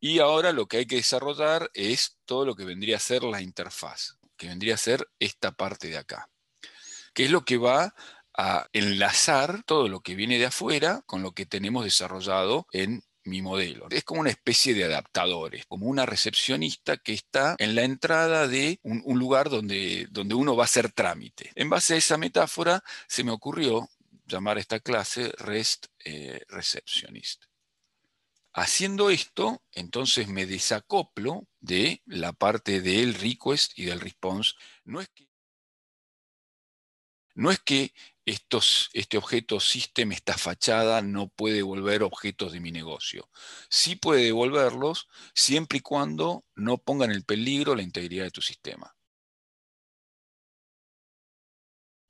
Y ahora lo que hay que desarrollar es todo lo que vendría a ser la interfaz, que vendría a ser esta parte de acá, que es lo que va a enlazar todo lo que viene de afuera con lo que tenemos desarrollado en mi modelo. Es como una especie de adaptadores, como una recepcionista que está en la entrada de un, lugar donde, uno va a hacer trámite. En base a esa metáfora se me ocurrió llamar a esta clase REST eh, Receptionist. Haciendo esto, entonces me desacoplo de la parte del request y del response. No es que, no es que este objeto system, esta fachada, no puede devolver objetos de mi negocio. Sí puede devolverlos siempre y cuando no pongan en peligro la integridad de tu sistema.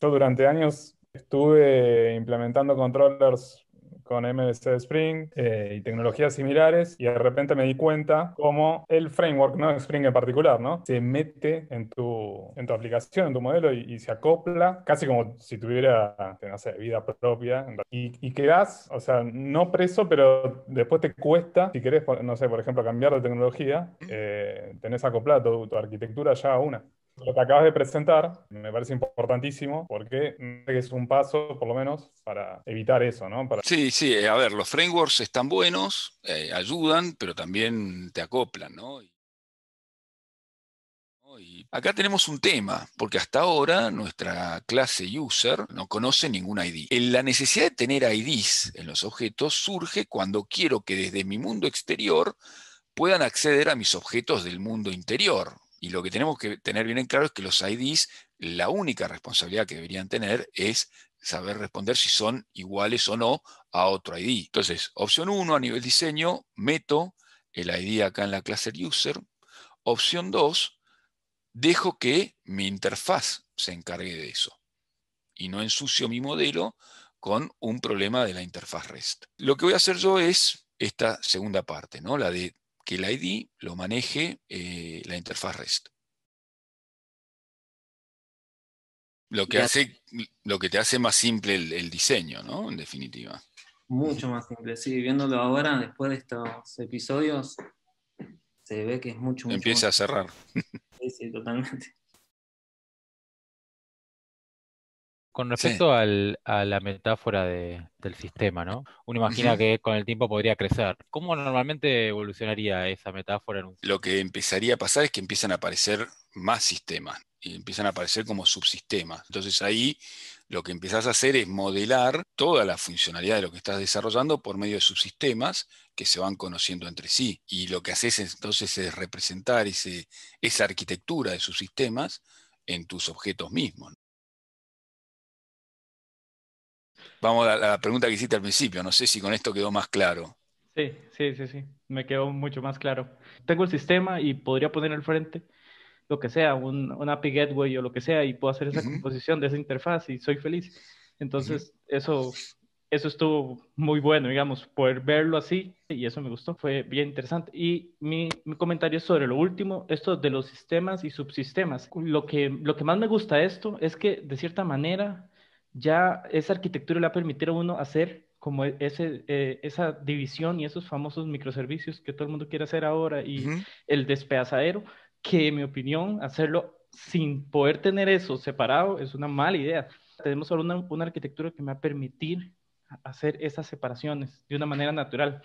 Yo durante años estuve implementando controllers con MVC Spring eh, y tecnologías similares y de repente me di cuenta cómo el framework, no Spring en particular, ¿no? Se mete en tu, en tu aplicación, en tu modelo y, se acopla casi como si tuviera, no sé, vida propia y, quedas o sea, no preso, pero después te cuesta, si querés, no sé, por ejemplo, cambiar de tecnología, eh, tenés acoplada tu arquitectura ya a una lo que acabas de presentar me parece importantísimo porque es un paso, por lo menos, para evitar eso, ¿no? Sí, sí, eh, a ver, los frameworks están buenos, eh, ayudan, pero también te acoplan, ¿no? acá tenemos un tema, porque hasta ahora nuestra clase user no conoce ningún ID. Eh, la necesidad de tener IDs en los objetos surge cuando quiero que desde mi mundo exterior puedan acceder a mis objetos del mundo interior, y lo que tenemos que tener bien en claro es que los IDs, la única responsabilidad que deberían tener es saber responder si son iguales o no a otro ID. Entonces, opción 1 a nivel diseño, meto el ID acá en la clase user. Opción 2, dejo que mi interfaz se encargue de eso. Y no ensucio mi modelo con un problema de la interfaz REST. Lo que voy a hacer yo es esta segunda parte, ¿no? la de que el ID lo maneje eh, la interfaz REST. Lo que, hace, lo que te hace más simple el, diseño, ¿no? En definitiva. Mucho más simple, sí. Viéndolo ahora, después de estos episodios, se ve que es mucho, mucho Empieza a cerrar. Sí, sí, totalmente. Con respecto a la metáfora del sistema, ¿no? Uno imagina que con el tiempo podría crecer. ¿Cómo normalmente evolucionaría esa metáfora? En un... Lo que empezaría a pasar es que empiezan a aparecer más sistemas y empiezan a aparecer como subsistemas. Entonces ahí lo que empiezas a hacer es modelar toda la funcionalidad de lo que estás desarrollando por medio de subsistemas que se van conociendo entre sí. Y lo que haces entonces es representar esa arquitectura de subsistemas en tus objetos mismos. vamos a la pregunta que hiciste al principio, no sé si con esto quedó más claro. Sí, sí, sí, sí, me quedó mucho más claro. Tengo el sistema y podría poner al frente lo que sea, un, un API Gateway o lo que sea, y puedo hacer esa composición de esa interfaz y soy feliz. Entonces, eso, eso estuvo muy bueno, digamos, poder verlo así, y eso me gustó, fue bien interesante. Y mi, mi comentario sobre lo último, esto de los sistemas y subsistemas. Lo que, lo que más me gusta esto es que, de cierta manera, ya esa arquitectura le ha permitido a uno hacer como e, ese, eh, esa división y esos famosos microservicios que todo el mundo quiere hacer ahora y el despedazadero, que en mi opinión hacerlo sin poder tener eso separado es una mala idea. Tenemos ahora una, arquitectura que me va a permitir hacer esas separaciones de una manera natural.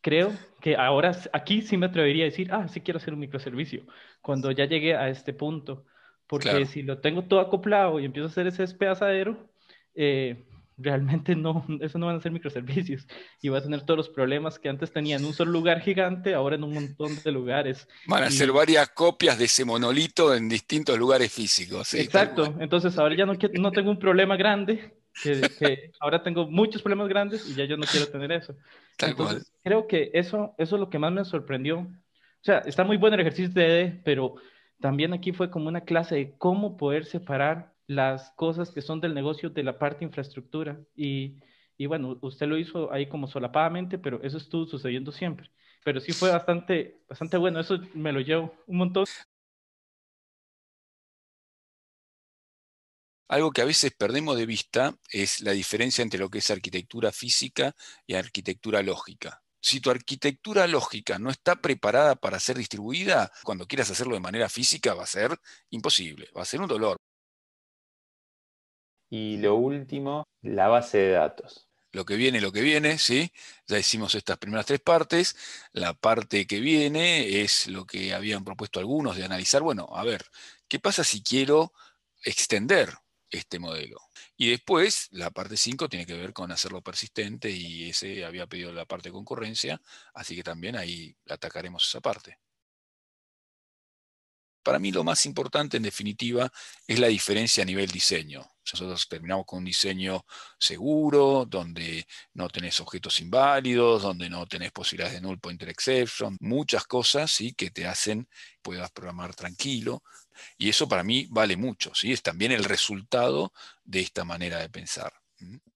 Creo que ahora aquí sí me atrevería a decir, ah, sí quiero hacer un microservicio, cuando ya llegué a este punto. Porque si lo tengo todo acoplado y empiezo a hacer ese despedazadero, eh, realmente no, eso no van a ser microservicios y va a tener todos los problemas que antes tenía en un solo lugar gigante, ahora en un montón de lugares. Van a ser varias copias de ese monolito en distintos lugares físicos. Exacto, entonces ahora ya no, no tengo un problema grande, que, ahora tengo muchos problemas grandes y ya yo no quiero tener eso. Tal cual. Creo que eso, eso es lo que más me sorprendió. O sea, está muy bueno el ejercicio de ED, pero también aquí fue como una clase de cómo poder separar las cosas que son del negocio de la parte infraestructura. Y, y bueno, usted lo hizo ahí como solapadamente, pero eso estuvo sucediendo siempre. Pero sí fue bastante, bastante bueno, eso me lo llevo un montón. Algo que a veces perdemos de vista es la diferencia entre lo que es arquitectura física y arquitectura lógica. Si tu arquitectura lógica no está preparada para ser distribuida, cuando quieras hacerlo de manera física va a ser imposible, va a ser un dolor. Y lo último, la base de datos. Lo que viene, lo que viene, ¿sí? Ya hicimos estas primeras tres partes. La parte que viene es lo que habían propuesto algunos de analizar, bueno, a ver, ¿qué pasa si quiero extender este modelo? Y después, la parte 5 tiene que ver con hacerlo persistente y ese había pedido la parte de concurrencia, así que también ahí atacaremos esa parte para mí lo más importante, en definitiva, es la diferencia a nivel diseño. Nosotros terminamos con un diseño seguro, donde no tenés objetos inválidos, donde no tenés posibilidades de null pointer exception, muchas cosas que te hacen puedas programar tranquilo. Y eso para mí vale mucho. ¿sí? Es también el resultado de esta manera de pensar. ¿Mm?